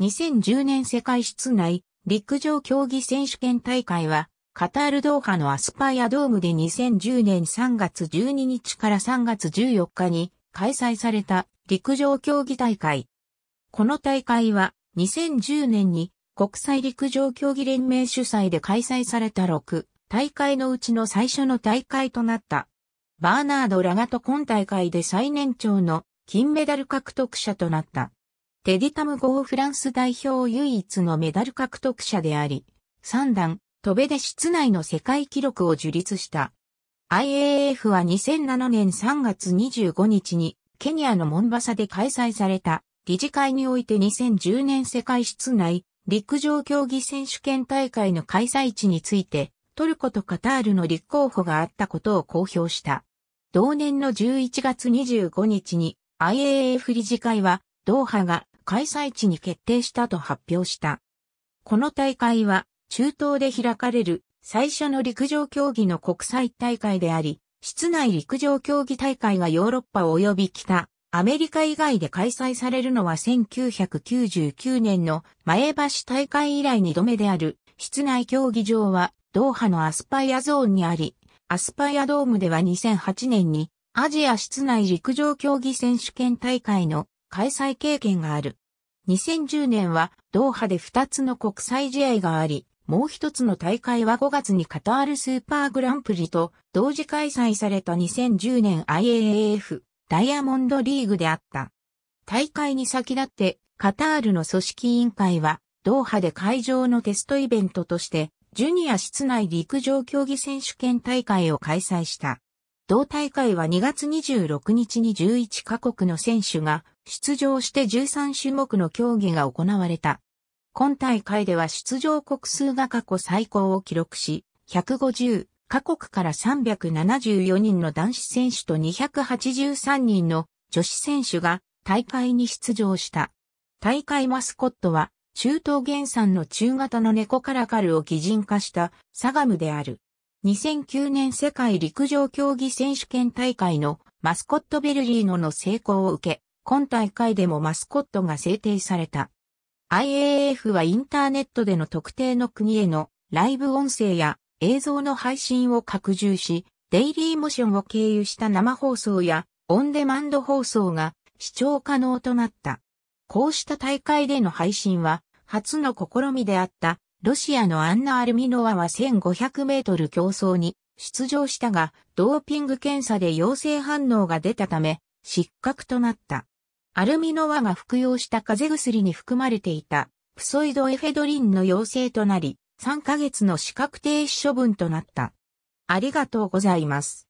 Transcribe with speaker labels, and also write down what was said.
Speaker 1: 2010年世界室内陸上競技選手権大会は、カタールドーハのアスパイアドームで2010年3月12日から3月14日に開催された陸上競技大会。この大会は2010年に国際陸上競技連盟主催で開催された6大会のうちの最初の大会となった。バーナード・ラガト今大会で最年長の金メダル獲得者となった。デディタム号フランス代表唯一のメダル獲得者であり、3段、飛べで室内の世界記録を樹立した。IAF は2007年3月25日に、ケニアのモンバサで開催された、理事会において2010年世界室内、陸上競技選手権大会の開催地について、トルコとカタールの立候補があったことを公表した。同年の11月25日に IAF 理事会は、ドーハが開催地に決定したと発表した。この大会は中東で開かれる最初の陸上競技の国際大会であり、室内陸上競技大会がヨーロッパ及び北、アメリカ以外で開催されるのは1999年の前橋大会以来2度目である室内競技場はドーハのアスパイアゾーンにあり、アスパイアドームでは2008年にアジア室内陸上競技選手権大会の開催経験がある。2010年はドーハで2つの国際試合があり、もう一つの大会は5月にカタールスーパーグランプリと同時開催された2010年 IAAF ダイヤモンドリーグであった。大会に先立ってカタールの組織委員会はドーハで会場のテストイベントとしてジュニア室内陸上競技選手権大会を開催した。同大会は2月26日に11カ国の選手が出場して13種目の競技が行われた。今大会では出場国数が過去最高を記録し、150カ国から374人の男子選手と283人の女子選手が大会に出場した。大会マスコットは中東原産の中型の猫カラカルを擬人化したサガムである。2009年世界陸上競技選手権大会のマスコットベルリーノの成功を受け、今大会でもマスコットが制定された。IAAF はインターネットでの特定の国へのライブ音声や映像の配信を拡充し、デイリーモーションを経由した生放送やオンデマンド放送が視聴可能となった。こうした大会での配信は初の試みであったロシアのアンナ・アルミノワは1500メートル競争に出場したがドーピング検査で陽性反応が出たため失格となった。アルミノワが服用した風邪薬に含まれていた、プソイドエフェドリンの陽性となり、3ヶ月の資格停止処分となった。ありがとうございます。